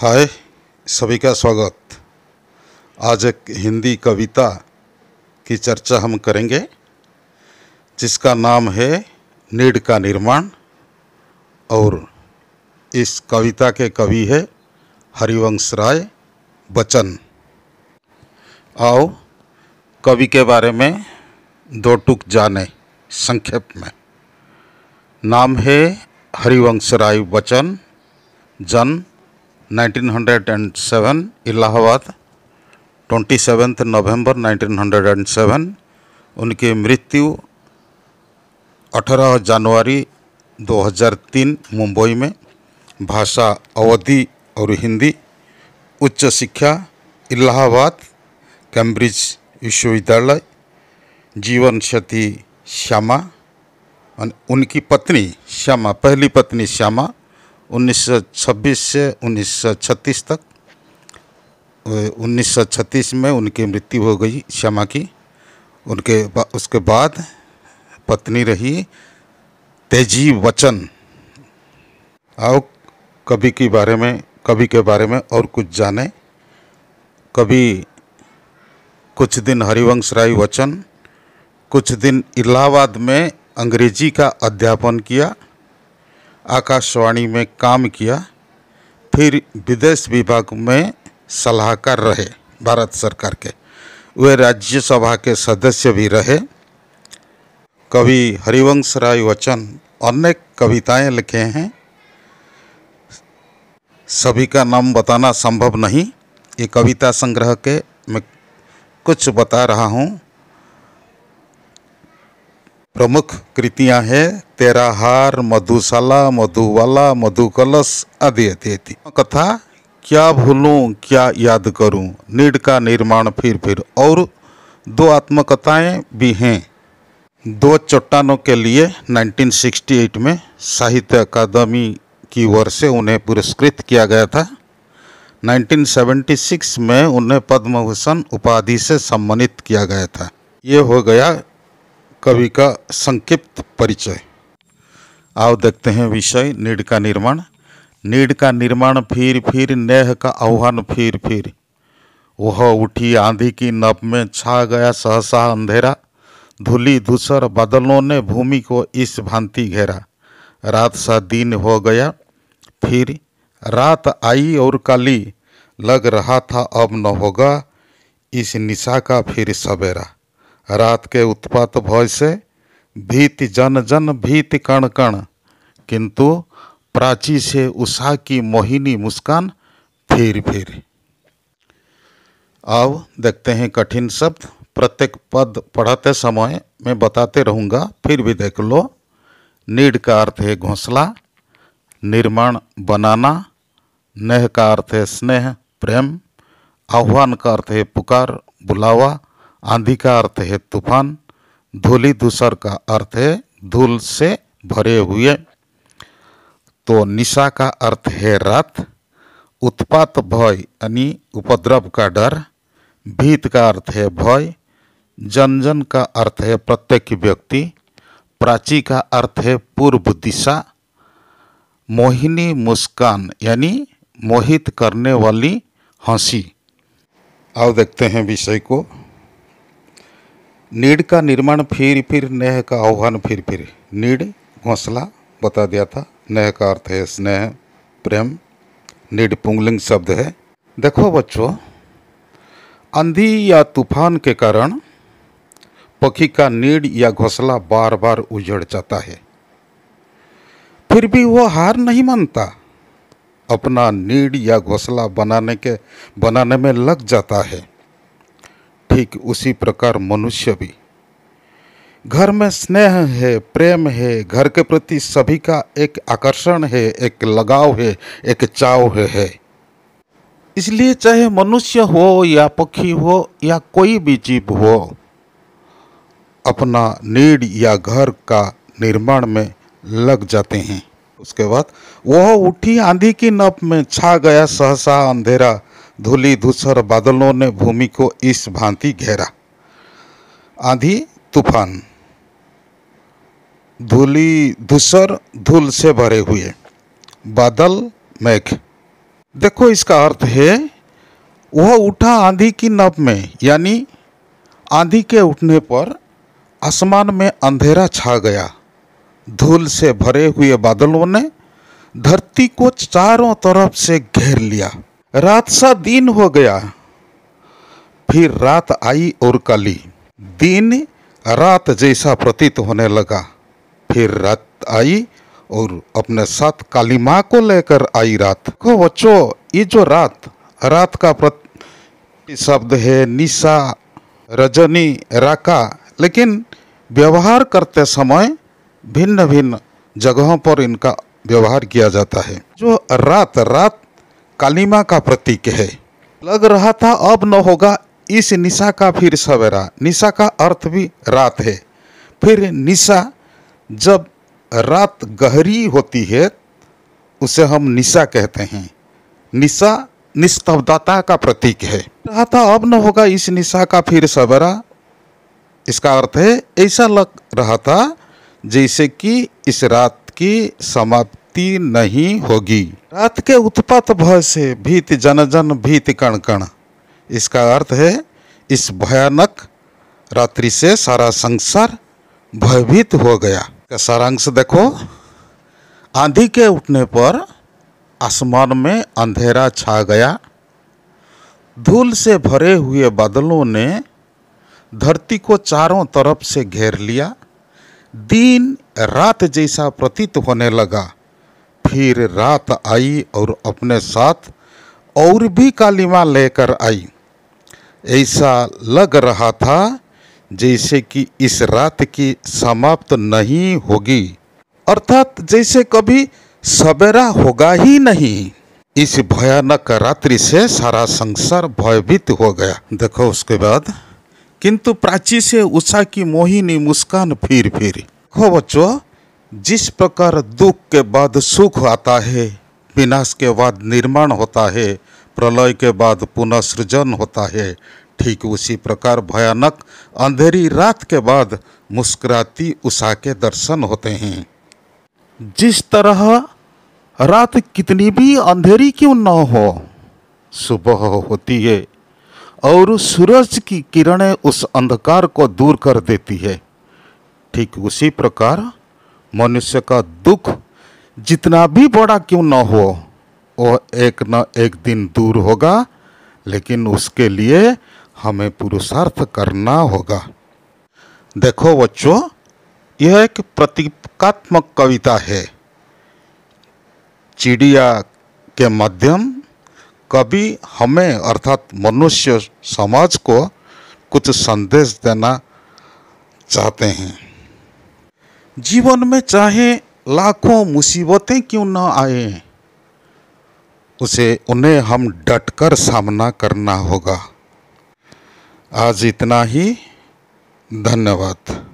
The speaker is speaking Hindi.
हाय सभी का स्वागत आज एक हिंदी कविता की चर्चा हम करेंगे जिसका नाम है नीड का निर्माण और इस कविता के कवि है हरिवंश राय बच्चन आओ कवि के बारे में दो टुक जाने संक्षेप में नाम है हरिवंश राय बच्चन जन्म 1907 इलाहाबाद 27 नवंबर 1907 उनकी मृत्यु 18 जनवरी 2003 मुंबई में भाषा अवधि और हिंदी उच्च शिक्षा इलाहाबाद कैम्ब्रिज विश्वविद्यालय जीवन क्षति श्यामा उनकी पत्नी श्यामा पहली पत्नी श्यामा 1926 से 1936 तक 1936 में उनकी मृत्यु हो गई श्यामा की उनके बा, उसके बाद पत्नी रही तेजी वचन आओ कभी के बारे में कभी के बारे में और कुछ जाने कभी कुछ दिन हरिवंश राय वचन कुछ दिन इलाहाबाद में अंग्रेजी का अध्यापन किया आकाशवाणी में काम किया फिर विदेश विभाग में सलाहकार रहे भारत सरकार के वे राज्यसभा के सदस्य भी रहे कवि हरिवंश राय वचन अनेक कविताएं लिखे हैं सभी का नाम बताना संभव नहीं ये कविता संग्रह के मैं कुछ बता रहा हूँ प्रमुख कृतियां हैं तेरा हार मधुशाला मधुवाला मधुकलश आदि आदि आदि कथा क्या भूलूं क्या याद करूं नीड का निर्माण फिर फिर और दो आत्मकथाएं भी हैं दो चट्टानों के लिए 1968 में साहित्य अकादमी की ओर से उन्हें पुरस्कृत किया गया था 1976 में उन्हें पद्मभूषण उपाधि से सम्मानित किया गया था ये हो गया कवि का संक्षिप्त परिचय आओ देखते हैं विषय नीड का निर्माण नीड का निर्माण फिर फिर नेह का आह्वान फिर फिर वह उठी आंधी की नब में छा गया सहसा अंधेरा धूली धूसर बादलों ने भूमि को इस भांति घेरा रात सा दिन हो गया फिर रात आई और काली लग रहा था अब न होगा इस निशा का फिर सवेरा रात के उत्पात भय से भीत जन जन भीत कण कण किंतु प्राची से उषा की मोहिनी मुस्कान फिर फिर अब देखते हैं कठिन शब्द प्रत्येक पद पढ़ाते समय मैं बताते रहूँगा फिर भी देख लो नीड का अर्थ है घोंसला निर्माण बनाना नेह का अर्थ है स्नेह प्रेम आह्वान का अर्थ है पुकार बुलावा आंधी का अर्थ है तूफान धूलि दूसर का अर्थ है धूल से भरे हुए तो निशा का अर्थ है रात उत्पात भय यानी उपद्रव का डर भीत का अर्थ है भय जन जन का अर्थ है प्रत्येक व्यक्ति प्राची का अर्थ है पूर्व दिशा मोहिनी मुस्कान यानी मोहित करने वाली हंसी आओ देखते हैं विषय को नीड का निर्माण फिर फिर नेह का आह्वान फिर फिर नीड घोंसला बता दिया था नेह का अर्थ है स्नेह प्रेम नीड पुंगलिंग शब्द है देखो बच्चों आंधी या तूफान के कारण पक्षी का नीड या घोंसला बार बार उजड़ जाता है फिर भी वो हार नहीं मानता अपना नीड या घोंसला बनाने के बनाने में लग जाता है ठीक उसी प्रकार मनुष्य भी घर में स्नेह है प्रेम है घर के प्रति सभी का एक आकर्षण है एक लगाव है एक चाव है, है। इसलिए चाहे मनुष्य हो या पक्षी हो या कोई भी जीव हो अपना नीड या घर का निर्माण में लग जाते हैं उसके बाद वह उठी आंधी की नप में छा गया सहसा अंधेरा धूली धूसर बादलों ने भूमि को इस भांति घेरा आधी तूफान धूली धूसर धूल से भरे हुए बादल मेघ देखो इसका अर्थ है वह उठा आंधी की नब में यानी आंधी के उठने पर आसमान में अंधेरा छा गया धूल से भरे हुए बादलों ने धरती को चारों तरफ से घेर लिया रात सा दिन हो गया फिर रात आई और काली दिन रात जैसा प्रतीत होने लगा फिर रात आई और अपने साथ काली माँ को लेकर आई रात को बच्चो ये जो रात रात का शब्द है निशा रजनी राका लेकिन व्यवहार करते समय भिन्न भिन्न जगहों पर इनका व्यवहार किया जाता है जो रात रात कालिमा का प्रतीक है लग रहा था अब न होगा इस निशा का फिर सवेरा निशा का अर्थ भी रात है फिर निशा जब रात गहरी होती है उसे हम निशा कहते हैं निशा निस्तब्धता का प्रतीक है रहा था अब न होगा इस निशा का फिर सवेरा इसका अर्थ है ऐसा लग रहा था जैसे कि इस रात की समाप्त गति नहीं होगी रात के उत्पात भय से भीत जन जन भीत कण कण इसका अर्थ है इस भयानक रात्रि से सारा संसार भयभीत हो गया का सारांश देखो आंधी के उठने पर आसमान में अंधेरा छा गया धूल से भरे हुए बादलों ने धरती को चारों तरफ से घेर लिया दिन रात जैसा प्रतीत होने लगा फिर रात आई और अपने साथ और भी कालिमा लेकर आई ऐसा लग रहा था जैसे कि इस रात की समाप्त नहीं होगी अर्थात जैसे कभी सवेरा होगा ही नहीं इस भयानक रात्रि से सारा संसार भयभीत हो गया देखो उसके बाद किंतु प्राची से उषा की मोहिनी मुस्कान फिर फिर हो बच्चों जिस प्रकार दुख के बाद सुख आता है विनाश के बाद निर्माण होता है प्रलय के बाद पुनः सृजन होता है ठीक उसी प्रकार भयानक अंधेरी रात के बाद मुस्कुराती उषा के दर्शन होते हैं जिस तरह रात कितनी भी अंधेरी क्यों न हो सुबह होती है और सूरज की किरणें उस अंधकार को दूर कर देती है ठीक उसी प्रकार मनुष्य का दुख जितना भी बड़ा क्यों न हो वह एक न एक दिन दूर होगा लेकिन उसके लिए हमें पुरुषार्थ करना होगा देखो बच्चों यह एक प्रतीकात्मक कविता है चिड़िया के माध्यम कवि हमें अर्थात मनुष्य समाज को कुछ संदेश देना चाहते हैं जीवन में चाहे लाखों मुसीबतें क्यों ना आए उसे उन्हें हम डटकर सामना करना होगा आज इतना ही धन्यवाद